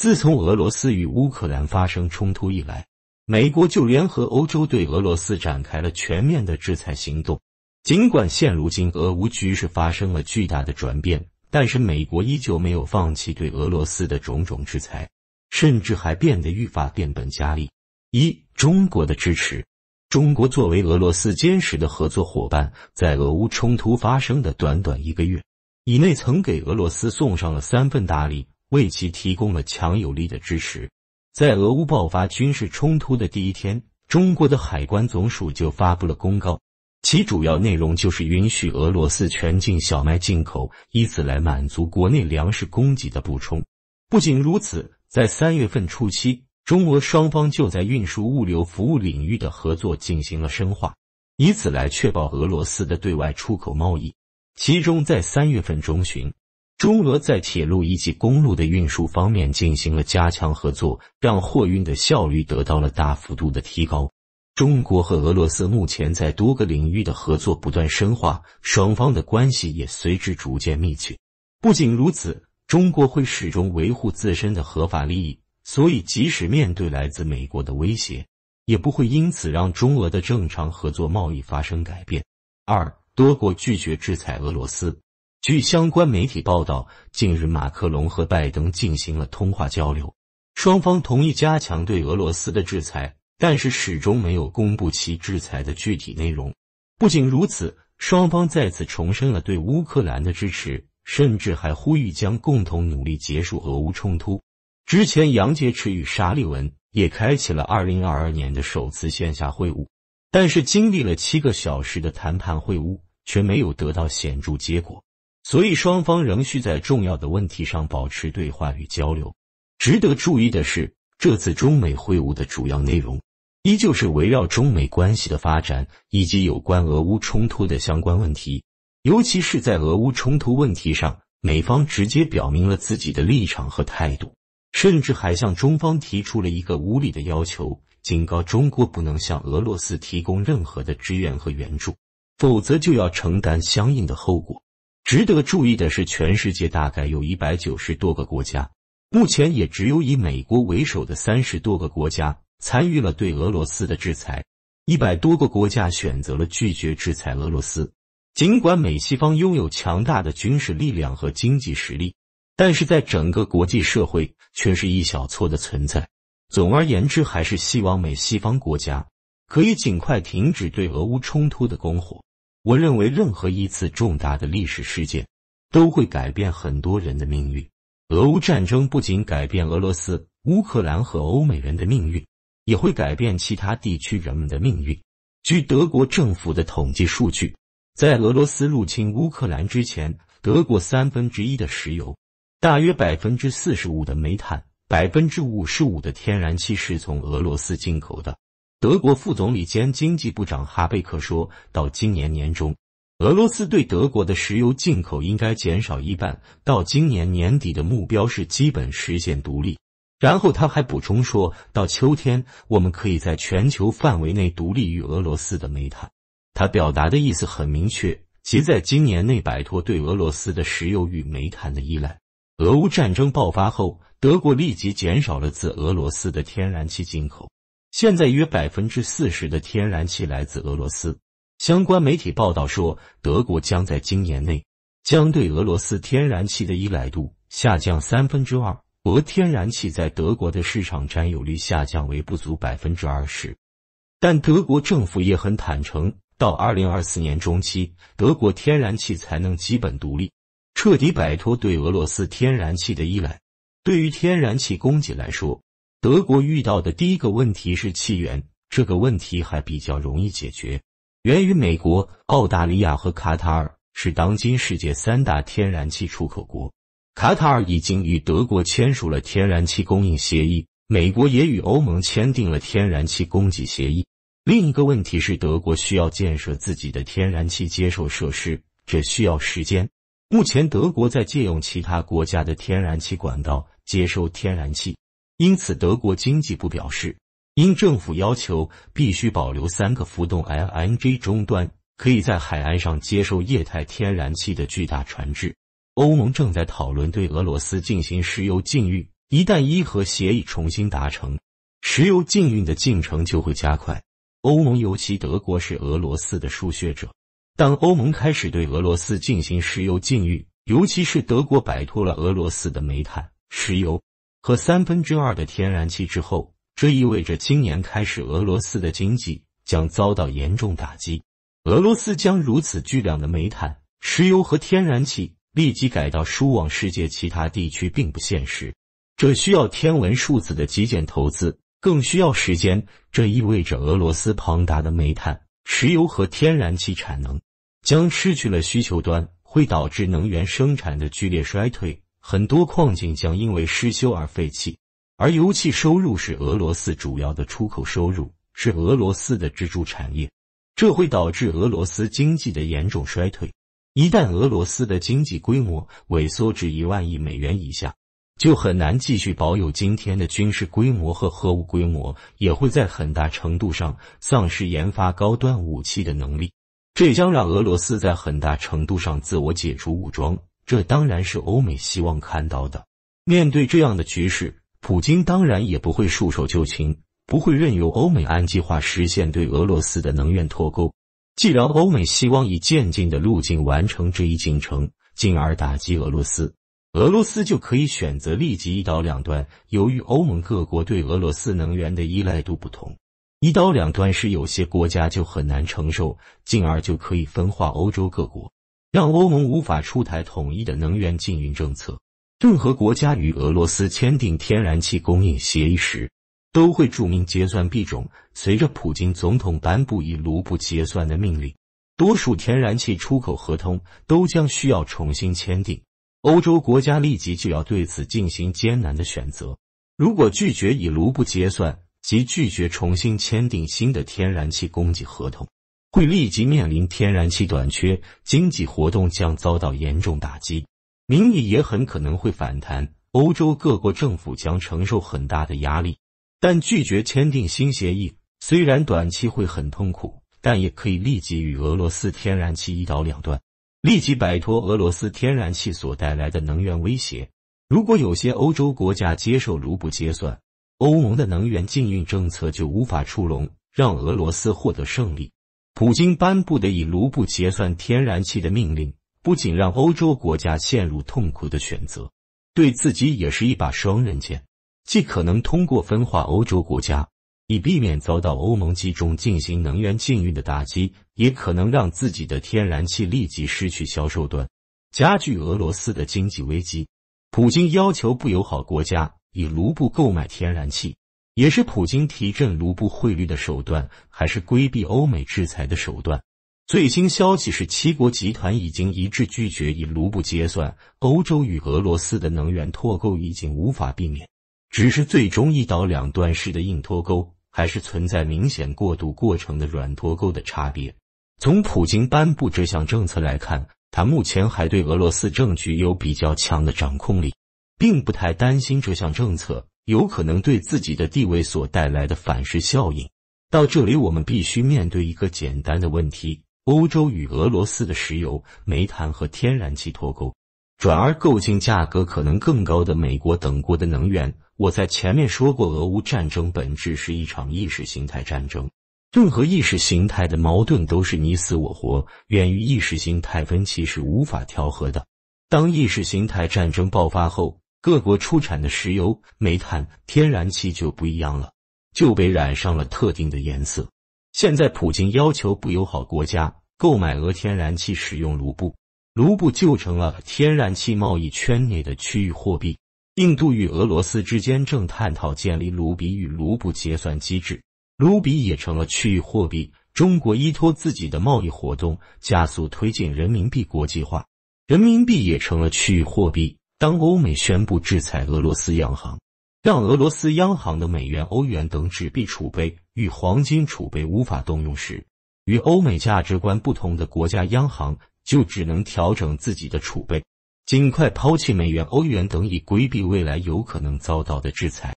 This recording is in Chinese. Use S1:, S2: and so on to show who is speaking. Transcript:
S1: 自从俄罗斯与乌克兰发生冲突以来，美国就联合欧洲对俄罗斯展开了全面的制裁行动。尽管现如今俄乌局势发生了巨大的转变，但是美国依旧没有放弃对俄罗斯的种种制裁，甚至还变得愈发变本加厉。一中国的支持，中国作为俄罗斯坚实的合作伙伴，在俄乌冲突发生的短短一个月以内，曾给俄罗斯送上了三份大礼。为其提供了强有力的支持。在俄乌爆发军事冲突的第一天，中国的海关总署就发布了公告，其主要内容就是允许俄罗斯全境小麦进口，以此来满足国内粮食供给的补充。不仅如此，在三月份初期，中俄双方就在运输物流服务领域的合作进行了深化，以此来确保俄罗斯的对外出口贸易。其中，在三月份中旬。中俄在铁路以及公路的运输方面进行了加强合作，让货运的效率得到了大幅度的提高。中国和俄罗斯目前在多个领域的合作不断深化，双方的关系也随之逐渐密切。不仅如此，中国会始终维护自身的合法利益，所以即使面对来自美国的威胁，也不会因此让中俄的正常合作贸易发生改变。二多国拒绝制裁俄罗斯。据相关媒体报道，近日马克龙和拜登进行了通话交流，双方同意加强对俄罗斯的制裁，但是始终没有公布其制裁的具体内容。不仅如此，双方再次重申了对乌克兰的支持，甚至还呼吁将共同努力结束俄乌冲突。之前杨洁篪与沙利文也开启了二零二二年的首次线下会晤，但是经历了七个小时的谈判会晤，却没有得到显著结果。所以，双方仍需在重要的问题上保持对话与交流。值得注意的是，这次中美会晤的主要内容依旧是围绕中美关系的发展以及有关俄乌冲突的相关问题。尤其是在俄乌冲突问题上，美方直接表明了自己的立场和态度，甚至还向中方提出了一个无理的要求，警告中国不能向俄罗斯提供任何的支援和援助，否则就要承担相应的后果。值得注意的是，全世界大概有一百九十多个国家，目前也只有以美国为首的三十多个国家参与了对俄罗斯的制裁，一百多个国家选择了拒绝制裁俄罗斯。尽管美西方拥有强大的军事力量和经济实力，但是在整个国际社会却是一小撮的存在。总而言之，还是希望美西方国家可以尽快停止对俄乌冲突的供火。我认为任何一次重大的历史事件都会改变很多人的命运。俄乌战争不仅改变俄罗斯、乌克兰和欧美人的命运，也会改变其他地区人们的命运。据德国政府的统计数据，在俄罗斯入侵乌克兰之前，德国三分之一的石油、大约百分之四十五的煤炭、百分之五十五的天然气是从俄罗斯进口的。德国副总理兼经济部长哈贝克说到，今年年中，俄罗斯对德国的石油进口应该减少一半；到今年年底的目标是基本实现独立。然后他还补充说，到秋天，我们可以在全球范围内独立于俄罗斯的煤炭。他表达的意思很明确，即在今年内摆脱对俄罗斯的石油与煤炭的依赖。俄乌战争爆发后，德国立即减少了自俄罗斯的天然气进口。现在约百分之四十的天然气来自俄罗斯。相关媒体报道说，德国将在今年内将对俄罗斯天然气的依赖度下降三分之二，俄天然气在德国的市场占有率下降为不足百分之二十。但德国政府也很坦诚，到二零二四年中期，德国天然气才能基本独立，彻底摆脱对俄罗斯天然气的依赖。对于天然气供给来说，德国遇到的第一个问题是气源，这个问题还比较容易解决。源于美国、澳大利亚和卡塔尔是当今世界三大天然气出口国。卡塔尔已经与德国签署了天然气供应协议，美国也与欧盟签订了天然气供给协议。另一个问题是，德国需要建设自己的天然气接受设施，这需要时间。目前，德国在借用其他国家的天然气管道接收天然气。因此，德国经济部表示，因政府要求必须保留三个浮动 LNG 终端，可以在海岸上接受液态天然气的巨大船只。欧盟正在讨论对俄罗斯进行石油禁运。一旦伊核协议重新达成，石油禁运的进程就会加快。欧盟，尤其德国，是俄罗斯的输血者。当欧盟开始对俄罗斯进行石油禁运，尤其是德国摆脱了俄罗斯的煤炭、石油。和三分之二的天然气之后，这意味着今年开始，俄罗斯的经济将遭到严重打击。俄罗斯将如此巨量的煤炭、石油和天然气立即改道输往世界其他地区，并不现实。这需要天文数字的基建投资，更需要时间。这意味着俄罗斯庞大的煤炭、石油和天然气产能将失去了需求端，会导致能源生产的剧烈衰退。很多矿井将因为失修而废弃，而油气收入是俄罗斯主要的出口收入，是俄罗斯的支柱产业。这会导致俄罗斯经济的严重衰退。一旦俄罗斯的经济规模萎缩至一万亿美元以下，就很难继续保有今天的军事规模和核武规模，也会在很大程度上丧失研发高端武器的能力。这将让俄罗斯在很大程度上自我解除武装。这当然是欧美希望看到的。面对这样的局势，普京当然也不会束手就擒，不会任由欧美按计划实现对俄罗斯的能源脱钩。既然欧美希望以渐进的路径完成这一进程，进而打击俄罗斯，俄罗斯就可以选择立即一刀两断。由于欧盟各国对俄罗斯能源的依赖度不同，一刀两断是有些国家就很难承受，进而就可以分化欧洲各国。让欧盟无法出台统一的能源禁运政策。任何国家与俄罗斯签订天然气供应协议时，都会注明结算币种。随着普京总统颁布以卢布结算的命令，多数天然气出口合同都将需要重新签订。欧洲国家立即就要对此进行艰难的选择：如果拒绝以卢布结算，即拒绝重新签订新的天然气供给合同。会立即面临天然气短缺，经济活动将遭到严重打击，民意也很可能会反弹。欧洲各国政府将承受很大的压力。但拒绝签订新协议，虽然短期会很痛苦，但也可以立即与俄罗斯天然气一刀两断，立即摆脱俄罗斯天然气所带来的能源威胁。如果有些欧洲国家接受卢布结算，欧盟的能源禁运政策就无法出笼，让俄罗斯获得胜利。普京颁布的以卢布结算天然气的命令，不仅让欧洲国家陷入痛苦的选择，对自己也是一把双刃剑。既可能通过分化欧洲国家，以避免遭到欧盟集中进行能源禁运的打击，也可能让自己的天然气立即失去销售端，加剧俄罗斯的经济危机。普京要求不友好国家以卢布购买天然气。也是普京提振卢布汇率的手段，还是规避欧美制裁的手段。最新消息是，七国集团已经一致拒绝以卢布结算欧洲与俄罗斯的能源脱钩，已经无法避免。只是最终一刀两断式的硬脱钩，还是存在明显过渡过程的软脱钩的差别。从普京颁布这项政策来看，他目前还对俄罗斯政局有比较强的掌控力，并不太担心这项政策。有可能对自己的地位所带来的反噬效应。到这里，我们必须面对一个简单的问题：欧洲与俄罗斯的石油、煤炭和天然气脱钩，转而购进价格可能更高的美国等国的能源。我在前面说过，俄乌战争本质是一场意识形态战争，任何意识形态的矛盾都是你死我活，源于意识形态分歧是无法调和的。当意识形态战争爆发后，各国出产的石油、煤炭、天然气就不一样了，就被染上了特定的颜色。现在，普京要求不友好国家购买俄天然气使用卢布，卢布就成了天然气贸易圈内的区域货币。印度与俄罗斯之间正探讨建立卢比与卢布结算机制，卢比也成了区域货币。中国依托自己的贸易活动，加速推进人民币国际化，人民币也成了区域货币。当欧美宣布制裁俄罗斯央行，让俄罗斯央行的美元、欧元等纸币储备与黄金储备无法动用时，与欧美价值观不同的国家央行就只能调整自己的储备，尽快抛弃美元、欧元等，以规避未来有可能遭到的制裁。